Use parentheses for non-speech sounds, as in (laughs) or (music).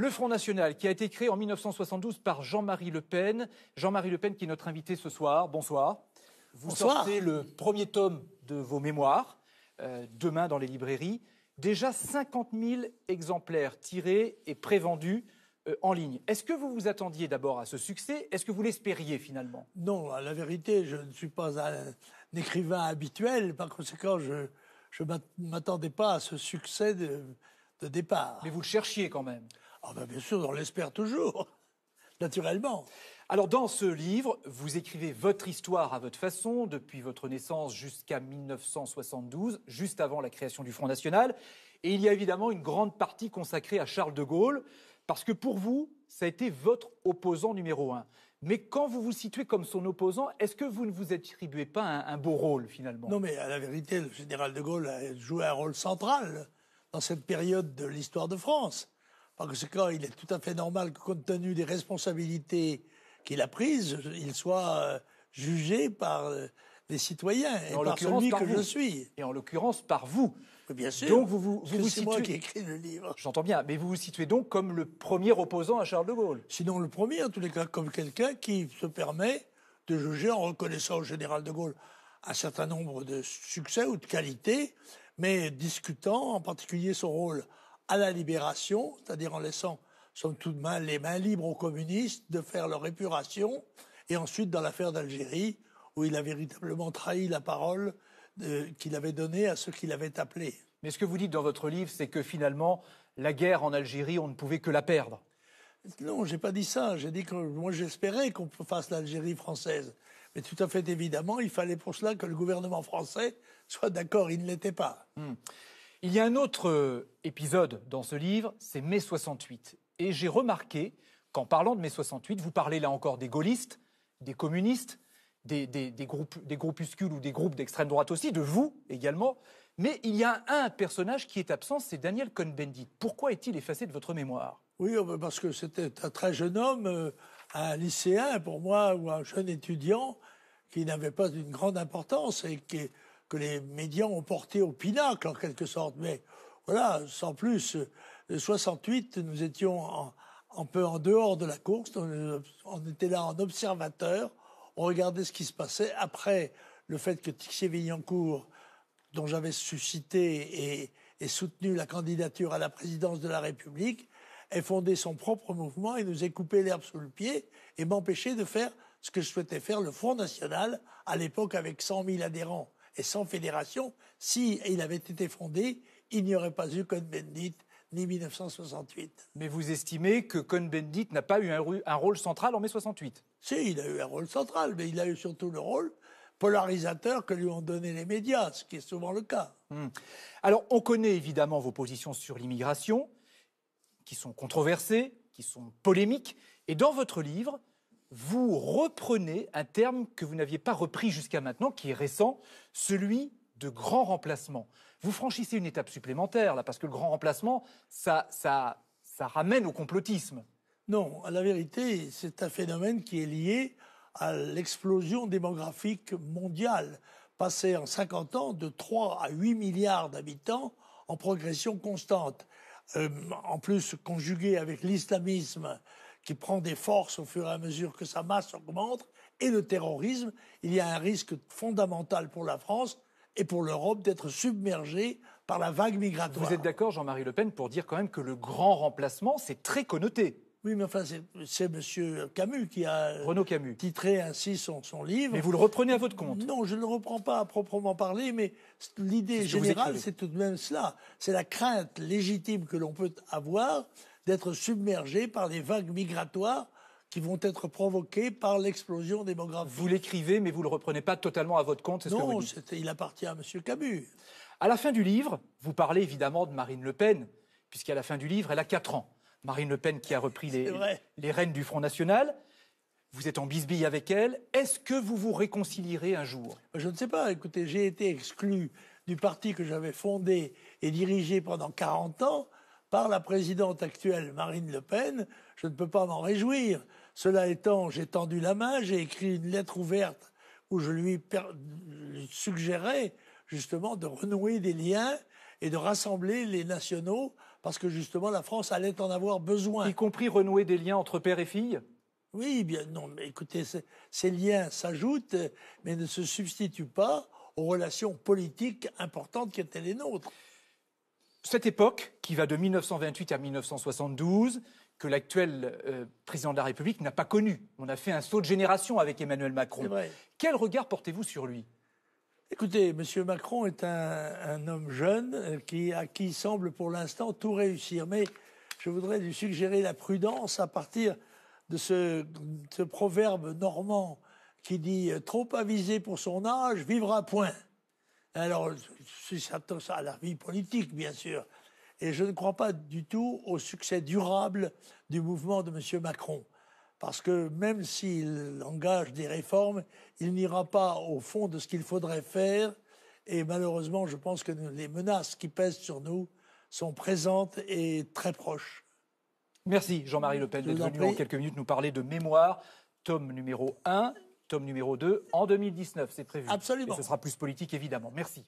Le Front National, qui a été créé en 1972 par Jean-Marie Le Pen. Jean-Marie Le Pen, qui est notre invité ce soir. Bonsoir. Vous sortez le premier tome de vos mémoires, euh, demain dans les librairies. Déjà 50 000 exemplaires tirés et prévendus euh, en ligne. Est-ce que vous vous attendiez d'abord à ce succès Est-ce que vous l'espériez finalement Non, à la vérité, je ne suis pas un, écrivain habituel. Par conséquent, je ne m'attendais pas à ce succès de départ. Mais vous le cherchiez quand même ah ben bien sûr, on l'espère toujours, (laughs) naturellement. Alors dans ce livre, vous écrivez votre histoire à votre façon, depuis votre naissance jusqu'à 1972, juste avant la création du Front National. Et il y a évidemment une grande partie consacrée à Charles de Gaulle, parce que pour vous, ça a été votre opposant numéro un. Mais quand vous vous situez comme son opposant, est-ce que vous ne vous attribuez pas un beau rôle finalement Non, mais à la vérité, le général de Gaulle a joué un rôle central dans cette période de l'histoire de France. En quand il est tout à fait normal que, compte tenu des responsabilités qu'il a prises, il soit euh, jugé par euh, des citoyens et, par celui que je suis. Et en l'occurrence, par vous. Bien sûr. Donc vous vous, vous, moi qui ai écrit le livre. J'entends bien, mais vous vous situez donc comme le premier opposant à Charles de Gaulle. Sinon le premier, en tous les cas, comme quelqu'un qui se permet de juger en reconnaissant au général de Gaulle un certain nombre de succès ou de qualités, mais discutant en particulier son rôle à la libération, c'est-à-dire en laissant sont tout de main les mains libres aux communistes de faire leur épuration, et ensuite dans l'affaire d'Algérie, où il a véritablement trahi la parole euh, qu'il avait donnée à ceux qu'il avait appelés. Mais ce que vous dites dans votre livre, c'est que finalement, la guerre en Algérie, on ne pouvait que la perdre. Non, j'ai pas dit ça. J'ai dit que moi j'espérais qu'on fasse l'Algérie française. Mais tout à fait évidemment, il fallait pour cela que le gouvernement français soit d'accord. Il ne l'était pas. Hmm. Il y a un autre euh, épisode dans ce livre, c'est mai 68. Et j'ai remarqué qu'en parlant de mai 68, vous parlez là encore des gaullistes, des communistes, des, des, groupes, des groupuscules ou des groupes d'extrême droite aussi, de vous également. Mais il y a un, personnage qui est absent, c'est Daniel Cohn-Bendit. Pourquoi est-il effacé de votre mémoire Oui, euh, parce que c'était un très jeune homme, euh, un lycéen pour moi, ou un jeune étudiant, qui n'avait pas une grande importance et qui que les médias ont porté au pinacle, en quelque sorte. Mais voilà, sans plus, le euh, 68, nous étions en, un peu en dehors de la course. Euh, on, était là en observateur. On regardait ce qui se passait. Après, le fait que Tixier-Vignancourt, dont j'avais suscité et, soutenu la candidature à la présidence de la République, ait fondé son propre mouvement et nous ait coupé l'herbe sous le pied et m'empêché de faire ce que je souhaitais faire, le Front National, à l'époque avec 100 000 adhérents et sans fédération, si il avait été fondé, il n'y aurait pas eu Cohn-Bendit ni 1968. Mais vous estimez que Cohn-Bendit n'a pas eu un, rôle central en mai 68 Si, il a eu un rôle central, mais il a eu surtout le rôle polarisateur que lui ont donné les médias, ce qui est souvent le cas. Hmm. Alors, on connaît évidemment vos positions sur l'immigration, qui sont controversées, qui sont polémiques, et dans votre livre, vous reprenez un terme que vous n'aviez pas repris jusqu'à maintenant, qui est récent, celui de grand remplacement. Vous franchissez une étape supplémentaire, là, parce que le grand remplacement, ça, ça, ça ramène au complotisme. Non, à la vérité, c'est un phénomène qui est lié à l'explosion démographique mondiale, passée en 50 ans de 3 à 8 milliards d'habitants en progression constante. Euh, en plus, conjugué avec l'islamisme qui prend des forces au fur et à mesure que sa masse augmente, et le terrorisme, il y a un risque fondamental pour la France et pour l'Europe d'être submergée par la vague migratoire. Vous êtes d'accord, Jean-Marie Le Pen, pour dire quand même que le grand remplacement, c'est très connoté. Oui, mais enfin, c'est M. Camus qui a titré ainsi son, son, livre. Mais vous le reprenez à votre compte Non, je ne le reprends pas à proprement parler, mais l'idée générale, c'est tout de même cela. C'est la crainte légitime que l'on peut avoir d'être submergé par les vagues migratoires qui vont être provoquées par l'explosion démographique. Vous l'écrivez, mais vous ne le reprenez pas totalement à votre compte, c'est ce que vous Non, il appartient à M. Camus. À la fin du livre, vous parlez évidemment de Marine Le Pen, puisqu'à la fin du livre, elle a 4 ans. Marine Le Pen qui a repris les, les rênes du Front National. Vous êtes en bisbille avec elle. Est-ce que vous vous réconcilierez un jour Je ne sais pas. Écoutez, j'ai été exclu du parti que j'avais fondé et dirigé pendant 40 ans par la présidente actuelle Marine Le Pen, je ne peux pas m'en réjouir. Cela étant, j'ai tendu la main, j'ai écrit une lettre ouverte où je lui, suggérais justement de renouer des liens et de rassembler les nationaux parce que justement la France allait en avoir besoin. Y compris renouer des liens entre père et fille Oui, bien non, mais écoutez, ces liens s'ajoutent mais ne se substituent pas aux relations politiques importantes qui étaient les nôtres cette époque, qui va de 1928 à 1972, que l'actuel euh, président de la République n'a pas connue. On a fait un saut de génération avec Emmanuel Macron. Quel regard portez-vous sur lui Écoutez, M. Macron est un, homme jeune euh, qui, à qui semble pour l'instant tout réussir. Mais je voudrais lui suggérer la prudence à partir de ce proverbe normand qui dit euh, Trop avisé pour son âge, vivra point. Alors, j'attends ça à la vie politique, bien sûr. Et je ne crois pas du tout au succès durable du mouvement de M. Macron. Parce que même s'il engage des réformes, il n'ira pas au fond de ce qu'il faudrait faire. Et malheureusement, je pense que les menaces qui pèsent sur nous sont présentes et très proches. Merci Jean-Marie Le Pen d'être venu en quelques minutes nous parler de mémoire, tome numéro 1 tome numéro 2, en 2019, c'est prévu. Absolument. Et ce sera plus politique, évidemment. Merci.